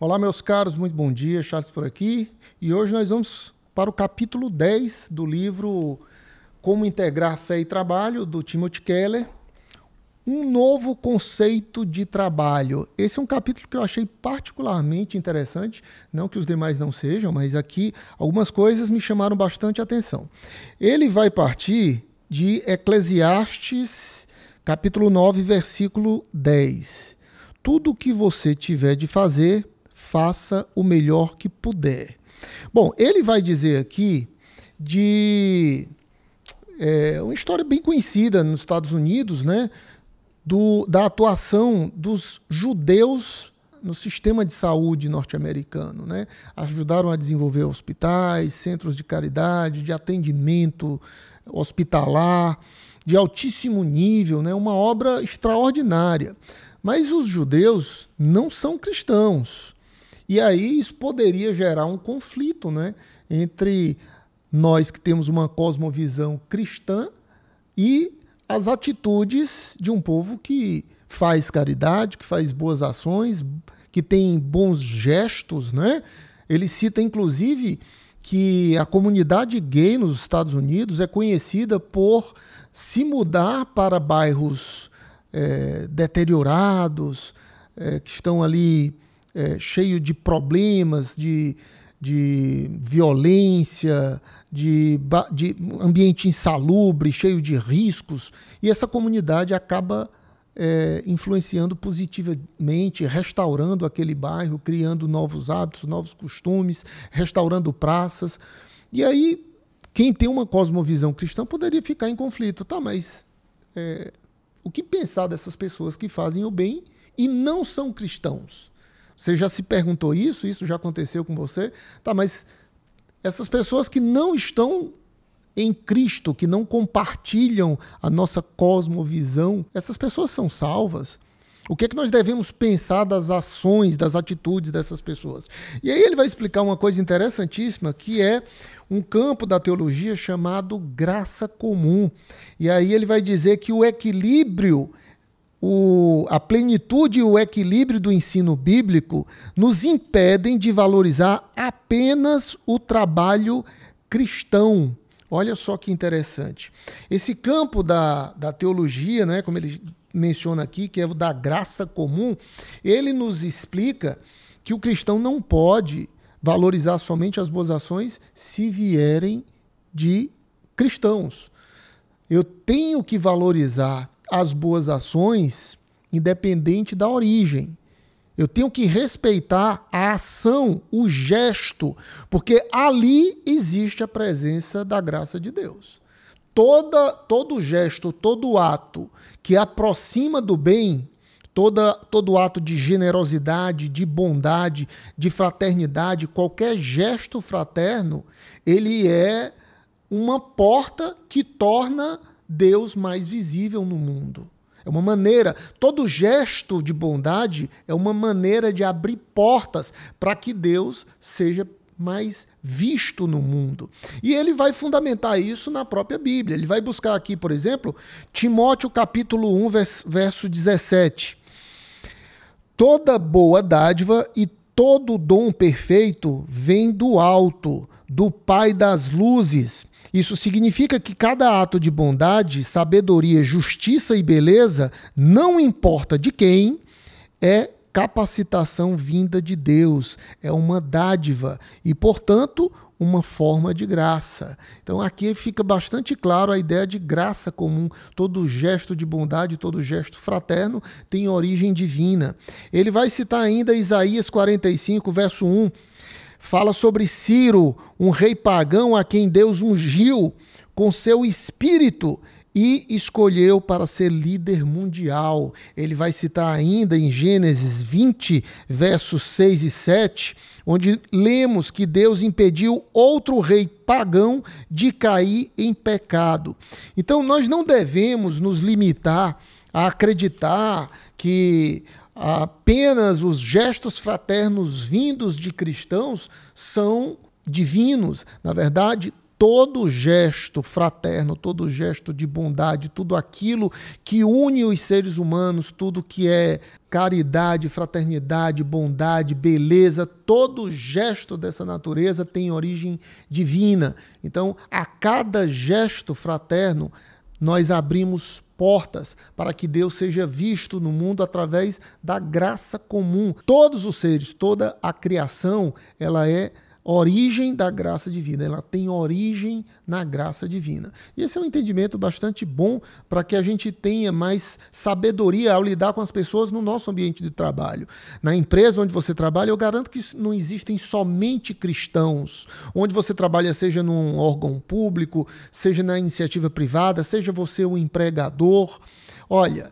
Olá, meus caros, muito bom dia. Charles por aqui. E hoje nós vamos para o capítulo 10 do livro Como Integrar Fé e Trabalho, do Timothy Keller. Um novo conceito de trabalho. Esse é um capítulo que eu achei particularmente interessante. Não que os demais não sejam, mas aqui algumas coisas me chamaram bastante atenção. Ele vai partir de Eclesiastes, capítulo 9, versículo 10. Tudo o que você tiver de fazer, faça o melhor que puder. Bom, ele vai dizer aqui de é, uma história bem conhecida nos Estados Unidos, né? Do, da atuação dos judeus no sistema de saúde norte-americano. Né? Ajudaram a desenvolver hospitais, centros de caridade, de atendimento hospitalar, de altíssimo nível, né? uma obra extraordinária. Mas os judeus não são cristãos. E aí isso poderia gerar um conflito né, entre nós que temos uma cosmovisão cristã e as atitudes de um povo que faz caridade, que faz boas ações, que tem bons gestos, né? Ele cita inclusive que a comunidade gay nos Estados Unidos é conhecida por se mudar para bairros é, deteriorados, é, que estão ali é, cheio de problemas, de, de violência, de, de ambiente insalubre, cheio de riscos, e essa comunidade acaba é, influenciando positivamente, restaurando aquele bairro, criando novos hábitos, novos costumes, restaurando praças. E aí, quem tem uma cosmovisão cristã poderia ficar em conflito, tá? Mas é, o que pensar dessas pessoas que fazem o bem e não são cristãos? Você já se perguntou isso? Isso já aconteceu com você? Tá, mas essas pessoas que não estão em Cristo, que não compartilham a nossa cosmovisão, essas pessoas são salvas? O que é que nós devemos pensar das ações, das atitudes dessas pessoas? E aí ele vai explicar uma coisa interessantíssima, que é um campo da teologia chamado graça comum. E aí ele vai dizer que o equilíbrio o, a plenitude e o equilíbrio do ensino bíblico nos impedem de valorizar apenas o trabalho cristão. Olha só que interessante. Esse campo da, da teologia, né, como ele menciona aqui, que é o da graça comum, ele nos explica que o cristão não pode valorizar somente as boas ações se vierem de cristãos. Eu tenho que valorizar as boas ações, independente da origem. Eu tenho que respeitar a ação, o gesto, porque ali existe a presença da graça de Deus. Toda, todo gesto, todo ato que aproxima do bem, toda, todo ato de generosidade, de bondade, de fraternidade, qualquer gesto fraterno, ele é uma porta que torna Deus mais visível no mundo. É uma maneira, todo gesto de bondade é uma maneira de abrir portas para que Deus seja mais visto no mundo. E ele vai fundamentar isso na própria Bíblia. Ele vai buscar aqui, por exemplo, Timóteo capítulo 1, verso 17. Toda boa dádiva e todo dom perfeito vem do alto, do Pai das luzes, isso significa que cada ato de bondade, sabedoria, justiça e beleza, não importa de quem, é capacitação vinda de Deus, é uma dádiva e, portanto, uma forma de graça. Então aqui fica bastante claro a ideia de graça comum. Todo gesto de bondade, todo gesto fraterno tem origem divina. Ele vai citar ainda Isaías 45, verso 1. Fala sobre Ciro, um rei pagão a quem Deus ungiu com seu espírito e escolheu para ser líder mundial. Ele vai citar ainda em Gênesis 20, versos 6 e 7, onde lemos que Deus impediu outro rei pagão de cair em pecado. Então nós não devemos nos limitar a acreditar que Apenas os gestos fraternos vindos de cristãos são divinos. Na verdade, todo gesto fraterno, todo gesto de bondade, tudo aquilo que une os seres humanos, tudo que é caridade, fraternidade, bondade, beleza, todo gesto dessa natureza tem origem divina. Então, a cada gesto fraterno, nós abrimos portas para que Deus seja visto no mundo através da graça comum. Todos os seres, toda a criação, ela é origem da graça divina, ela tem origem na graça divina. E esse é um entendimento bastante bom para que a gente tenha mais sabedoria ao lidar com as pessoas no nosso ambiente de trabalho. Na empresa onde você trabalha, eu garanto que não existem somente cristãos. Onde você trabalha, seja num órgão público, seja na iniciativa privada, seja você um empregador. Olha,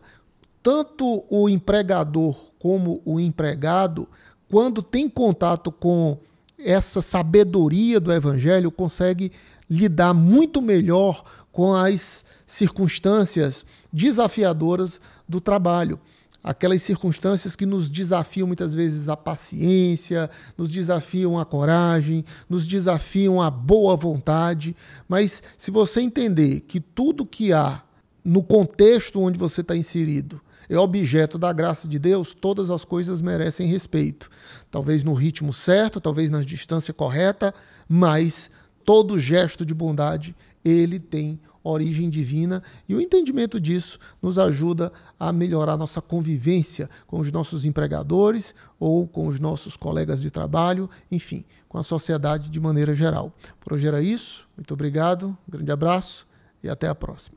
tanto o empregador como o empregado, quando tem contato com essa sabedoria do Evangelho consegue lidar muito melhor com as circunstâncias desafiadoras do trabalho. Aquelas circunstâncias que nos desafiam muitas vezes a paciência, nos desafiam a coragem, nos desafiam a boa vontade. Mas se você entender que tudo que há no contexto onde você está inserido é objeto da graça de Deus, todas as coisas merecem respeito. Talvez no ritmo certo, talvez na distância correta, mas todo gesto de bondade ele tem origem divina e o entendimento disso nos ajuda a melhorar nossa convivência com os nossos empregadores ou com os nossos colegas de trabalho, enfim, com a sociedade de maneira geral. Por hoje era isso, muito obrigado, um grande abraço e até a próxima.